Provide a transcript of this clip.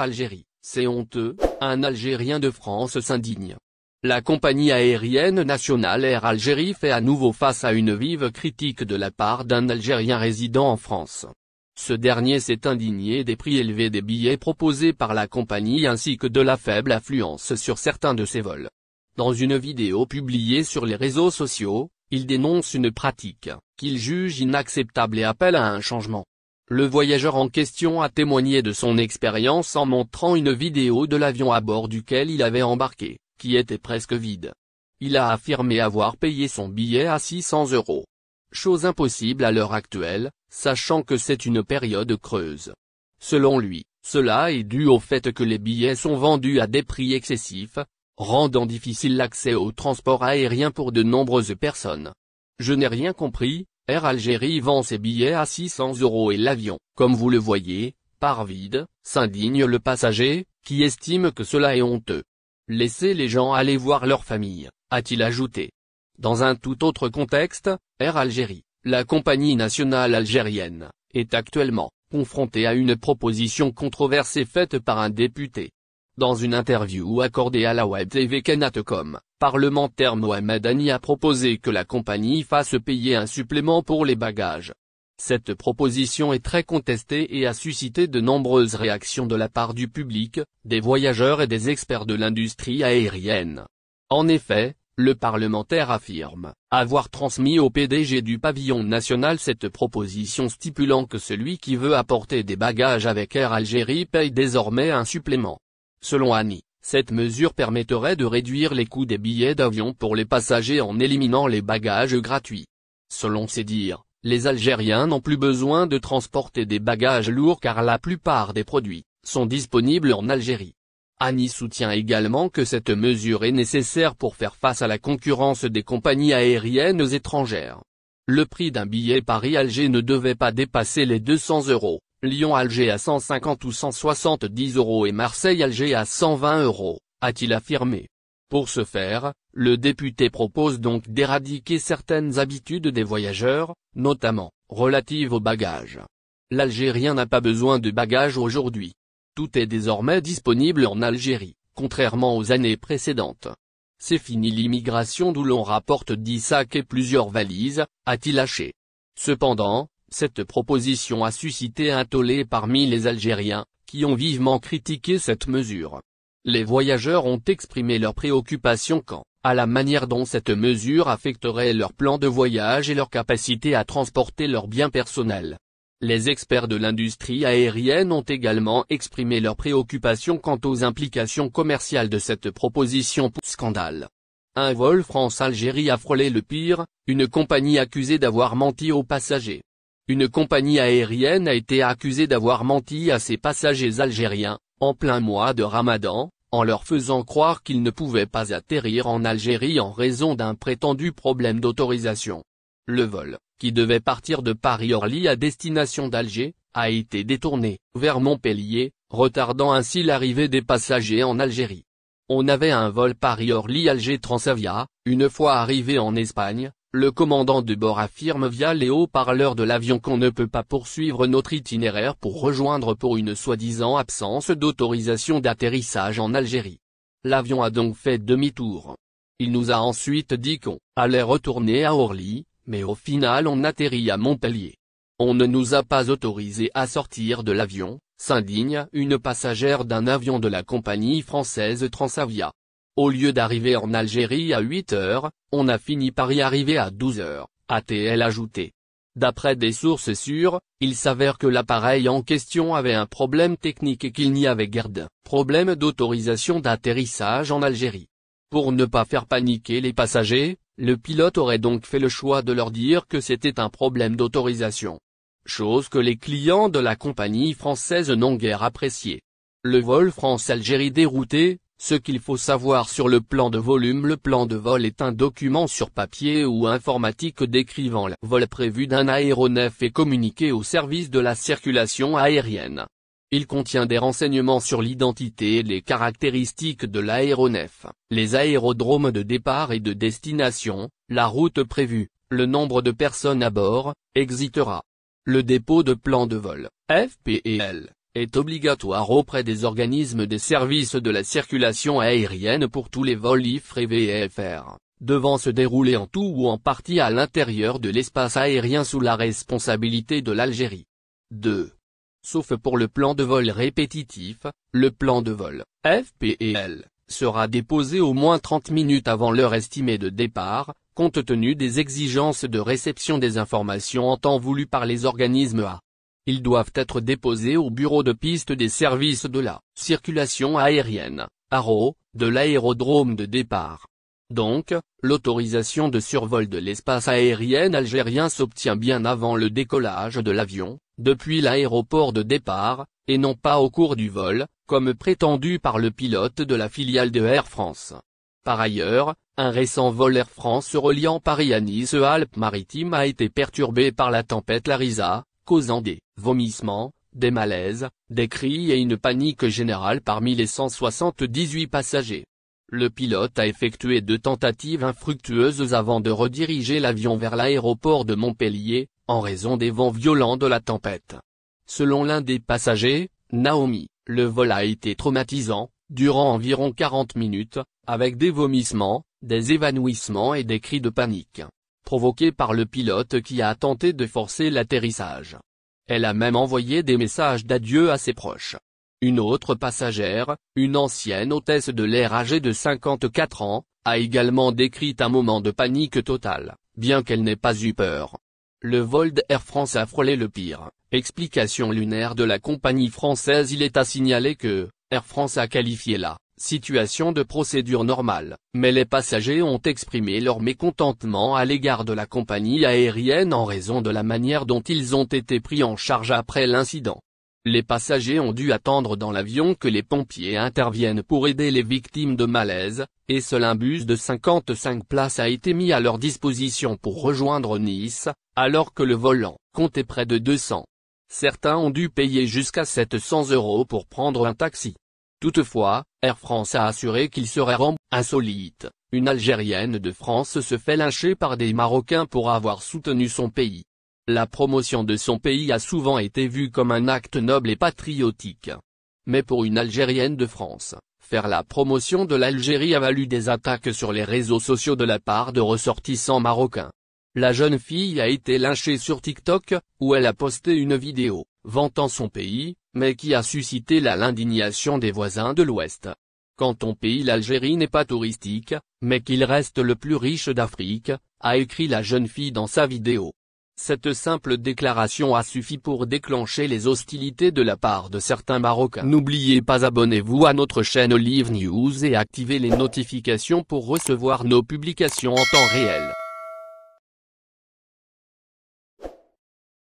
Algérie. C'est honteux, un Algérien de France s'indigne. La compagnie aérienne nationale Air Algérie fait à nouveau face à une vive critique de la part d'un Algérien résident en France. Ce dernier s'est indigné des prix élevés des billets proposés par la compagnie ainsi que de la faible affluence sur certains de ses vols. Dans une vidéo publiée sur les réseaux sociaux, il dénonce une pratique, qu'il juge inacceptable et appelle à un changement. Le voyageur en question a témoigné de son expérience en montrant une vidéo de l'avion à bord duquel il avait embarqué, qui était presque vide. Il a affirmé avoir payé son billet à 600 euros. Chose impossible à l'heure actuelle, sachant que c'est une période creuse. Selon lui, cela est dû au fait que les billets sont vendus à des prix excessifs, rendant difficile l'accès au transport aérien pour de nombreuses personnes. Je n'ai rien compris, Air Algérie vend ses billets à 600 euros et l'avion, comme vous le voyez, part vide, s'indigne le passager, qui estime que cela est honteux. Laissez les gens aller voir leur famille, a-t-il ajouté. Dans un tout autre contexte, Air Algérie, la compagnie nationale algérienne, est actuellement confrontée à une proposition controversée faite par un député, dans une interview accordée à la web TV Kenatcom, parlementaire Mohamed Ani a proposé que la compagnie fasse payer un supplément pour les bagages. Cette proposition est très contestée et a suscité de nombreuses réactions de la part du public, des voyageurs et des experts de l'industrie aérienne. En effet, le parlementaire affirme avoir transmis au PDG du pavillon national cette proposition stipulant que celui qui veut apporter des bagages avec Air Algérie paye désormais un supplément. Selon Annie, cette mesure permettrait de réduire les coûts des billets d'avion pour les passagers en éliminant les bagages gratuits. Selon ses dires, les Algériens n'ont plus besoin de transporter des bagages lourds car la plupart des produits sont disponibles en Algérie. Annie soutient également que cette mesure est nécessaire pour faire face à la concurrence des compagnies aériennes étrangères. Le prix d'un billet Paris-Alger ne devait pas dépasser les 200 euros. Lyon-Alger à 150 ou 170 euros et Marseille-Alger à 120 euros, a-t-il affirmé. Pour ce faire, le député propose donc d'éradiquer certaines habitudes des voyageurs, notamment, relatives aux bagages. L'Algérien n'a pas besoin de bagages aujourd'hui. Tout est désormais disponible en Algérie, contrairement aux années précédentes. C'est fini l'immigration d'où l'on rapporte dix sacs et plusieurs valises, a-t-il lâché. Cependant, cette proposition a suscité un tollé parmi les Algériens, qui ont vivement critiqué cette mesure. Les voyageurs ont exprimé leur préoccupation quant à la manière dont cette mesure affecterait leur plan de voyage et leur capacité à transporter leurs biens personnels. Les experts de l'industrie aérienne ont également exprimé leurs préoccupations quant aux implications commerciales de cette proposition pour scandale. Un vol France-Algérie a frôlé le pire, une compagnie accusée d'avoir menti aux passagers. Une compagnie aérienne a été accusée d'avoir menti à ses passagers algériens, en plein mois de Ramadan, en leur faisant croire qu'ils ne pouvaient pas atterrir en Algérie en raison d'un prétendu problème d'autorisation. Le vol, qui devait partir de Paris-Orly à destination d'Alger, a été détourné vers Montpellier, retardant ainsi l'arrivée des passagers en Algérie. On avait un vol Paris-Orly-Alger Transavia, une fois arrivé en Espagne, le commandant de bord affirme via les hauts parleurs de l'avion qu'on ne peut pas poursuivre notre itinéraire pour rejoindre pour une soi-disant absence d'autorisation d'atterrissage en Algérie. L'avion a donc fait demi-tour. Il nous a ensuite dit qu'on allait retourner à Orly, mais au final on atterrit à Montpellier. On ne nous a pas autorisé à sortir de l'avion, s'indigne une passagère d'un avion de la compagnie française Transavia. Au lieu d'arriver en Algérie à 8 heures, on a fini par y arriver à 12 heures, a-t-elle ajouté. D'après des sources sûres, il s'avère que l'appareil en question avait un problème technique et qu'il n'y avait guère de problème d'autorisation d'atterrissage en Algérie. Pour ne pas faire paniquer les passagers, le pilote aurait donc fait le choix de leur dire que c'était un problème d'autorisation. Chose que les clients de la compagnie française n'ont guère appréciée. Le vol France-Algérie dérouté, ce qu'il faut savoir sur le plan de volume Le plan de vol est un document sur papier ou informatique décrivant le vol prévu d'un aéronef et communiqué au service de la circulation aérienne. Il contient des renseignements sur l'identité et les caractéristiques de l'aéronef, les aérodromes de départ et de destination, la route prévue, le nombre de personnes à bord, etc. Le dépôt de plan de vol, FPEL, est obligatoire auprès des organismes des services de la circulation aérienne pour tous les vols IFR et VFR, devant se dérouler en tout ou en partie à l'intérieur de l'espace aérien sous la responsabilité de l'Algérie. 2. Sauf pour le plan de vol répétitif, le plan de vol, FPEL, sera déposé au moins 30 minutes avant l'heure estimée de départ, compte tenu des exigences de réception des informations en temps voulu par les organismes A ils doivent être déposés au bureau de piste des services de la circulation aérienne, ARO, de l'aérodrome de départ. Donc, l'autorisation de survol de l'espace aérien algérien s'obtient bien avant le décollage de l'avion, depuis l'aéroport de départ, et non pas au cours du vol, comme prétendu par le pilote de la filiale de Air France. Par ailleurs, un récent vol Air France reliant Paris à Nice Alpes-Maritimes a été perturbé par la tempête Larisa, causant des vomissements, des malaises, des cris et une panique générale parmi les 178 passagers. Le pilote a effectué deux tentatives infructueuses avant de rediriger l'avion vers l'aéroport de Montpellier, en raison des vents violents de la tempête. Selon l'un des passagers, Naomi, le vol a été traumatisant, durant environ 40 minutes, avec des vomissements, des évanouissements et des cris de panique provoquée par le pilote qui a tenté de forcer l'atterrissage. Elle a même envoyé des messages d'adieu à ses proches. Une autre passagère, une ancienne hôtesse de l'air âgée de 54 ans, a également décrit un moment de panique totale, bien qu'elle n'ait pas eu peur. Le vol d'Air France a frôlé le pire. Explication lunaire de la compagnie française Il est à signaler que, Air France a qualifié la situation de procédure normale, mais les passagers ont exprimé leur mécontentement à l'égard de la compagnie aérienne en raison de la manière dont ils ont été pris en charge après l'incident. Les passagers ont dû attendre dans l'avion que les pompiers interviennent pour aider les victimes de malaise, et seul un bus de 55 places a été mis à leur disposition pour rejoindre Nice, alors que le volant comptait près de 200. Certains ont dû payer jusqu'à 700 euros pour prendre un taxi. Toutefois, Air France a assuré qu'il serait ramp insolite, une Algérienne de France se fait lyncher par des Marocains pour avoir soutenu son pays. La promotion de son pays a souvent été vue comme un acte noble et patriotique. Mais pour une Algérienne de France, faire la promotion de l'Algérie a valu des attaques sur les réseaux sociaux de la part de ressortissants marocains. La jeune fille a été lynchée sur TikTok, où elle a posté une vidéo, vantant son pays, mais qui a suscité l'indignation des voisins de l'Ouest. Quand ton pays l'Algérie n'est pas touristique, mais qu'il reste le plus riche d'Afrique, a écrit la jeune fille dans sa vidéo. Cette simple déclaration a suffi pour déclencher les hostilités de la part de certains Marocains. N'oubliez pas abonnez-vous à notre chaîne Live News et activez les notifications pour recevoir nos publications en temps réel.